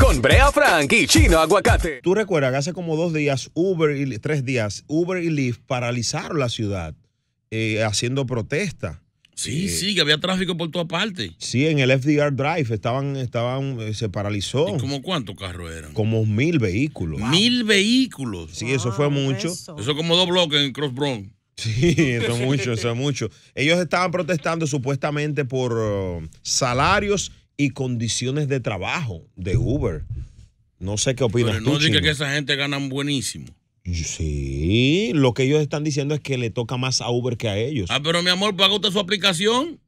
con Brea Frank y Chino Aguacate. Tú recuerdas que hace como dos días, Uber y tres días, Uber y Lyft paralizaron la ciudad eh, haciendo protesta. Sí, eh, sí, que había tráfico por todas parte. Sí, en el FDR Drive estaban, estaban, eh, se paralizó. ¿Y como cuántos carros eran? Como mil vehículos. Mil vehículos. Sí, eso fue mucho. Eso. como dos bloques en Cross Bronx. Sí, eso es mucho, eso es mucho. Ellos estaban protestando supuestamente por oh, salarios y condiciones de trabajo de Uber. No sé qué opinas. Pero no diga que esa gente gana buenísimo. Sí, lo que ellos están diciendo es que le toca más a Uber que a ellos. Ah, pero mi amor, paga usted su aplicación.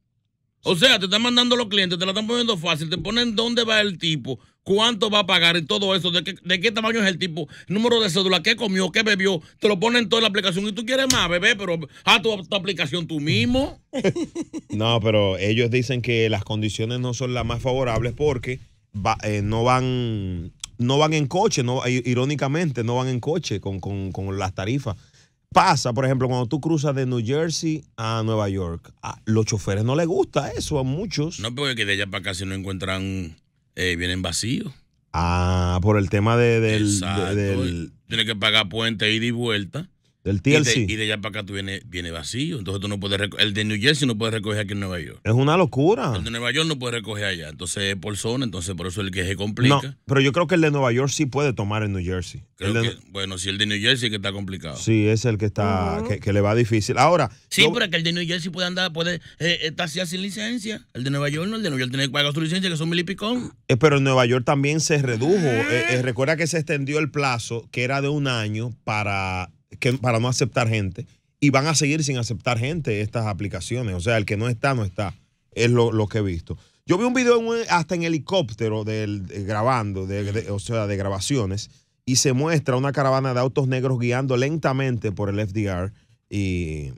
O sea, te están mandando los clientes, te la están poniendo fácil, te ponen dónde va el tipo cuánto va a pagar y todo eso, de qué, tamaño es el tipo, número de cédula, qué comió, qué bebió, te lo ponen toda la aplicación y tú quieres más, bebé, pero haz tu, aplicación tú mismo. no, pero ellos dicen que las condiciones no son las más favorables porque eh, no van no van en coche, eh, irónicamente, no van en coche con, las tarifas pasa, por ejemplo, cuando tú cruzas de New Jersey a Nueva York, a los choferes no les gusta eso a muchos. No, porque de allá para acá si no encuentran eh, vienen vacíos. Ah, por el tema de, del, Tienes que pagar puente, ida y vuelta el Y de, de allá para acá tú viene, viene vacío. Entonces tú no puedes El de New Jersey no puede recoger aquí en Nueva York. Es una locura. El de Nueva York no puede recoger allá. Entonces es por zona, entonces por eso es el que se complica. pero yo creo que el de Nueva York sí puede tomar en New Jersey. bueno, si el de New Jersey que está complicado. Sí, es el que está, que, le va difícil. Ahora. Sí, pero es que el de New Jersey puede andar, puede eh, eh estar sin licencia. El de Nueva York no, el de Nueva York tiene que pagar su licencia, que son mil y picón. Eh, pero en Nueva York también se redujo. Eh, recuerda que se extendió el plazo, que era de un año, para para no aceptar gente y van a seguir sin aceptar gente estas aplicaciones. O sea, el que no está, no está. Es lo, que he visto. Yo vi un video hasta en helicóptero del, eh, grabando, o sea, de grabaciones, y se muestra una caravana de autos negros guiando lentamente por el FDR y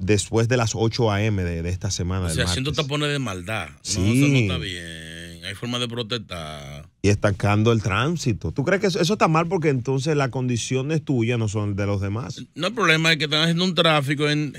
después de las 8 a.m. De, esta semana. O sea, haciendo tapones de maldad. No, eso no bien. Hay forma de protestar y estancando el tránsito. ¿Tú crees que eso, está mal porque entonces las condiciones tuyas no son de los demás? No, el problema es que están haciendo un tráfico en,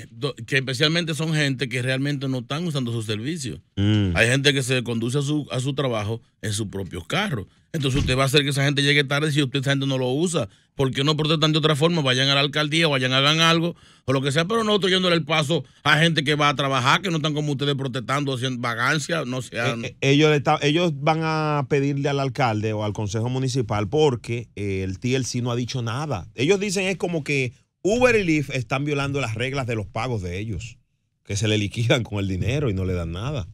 que especialmente son gente que realmente no están usando sus servicios. Mm. Hay gente que se conduce a su, a su trabajo en sus propios carros. Entonces usted va a hacer que esa gente llegue tarde si usted esa gente no lo usa. ¿Por qué no protestan de otra forma? Vayan a la alcaldía, o vayan, hagan algo, o lo que sea, pero no estoy yéndole el paso a gente que va a trabajar, que no están como ustedes protestando, haciendo vagancia, no sea. Eh, eh, ellos, ellos van a pedirle al la alcalde o al consejo municipal porque eh, el TLC no ha dicho nada. Ellos dicen es como que Uber y Lyft están violando las reglas de los pagos de ellos, que se le liquidan con el dinero y no le dan nada.